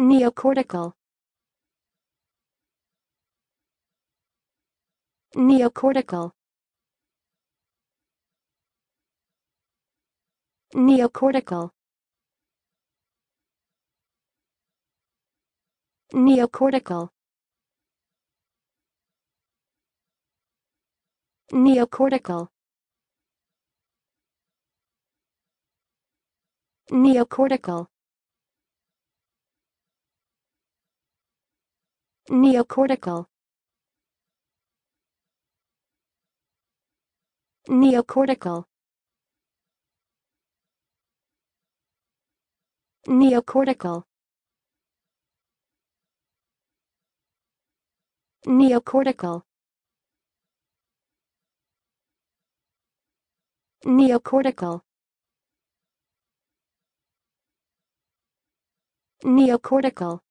neocortical neocortical neocortical neocortical neocortical neocortical neocortical neocortical neocortical neocortical neocortical neocortical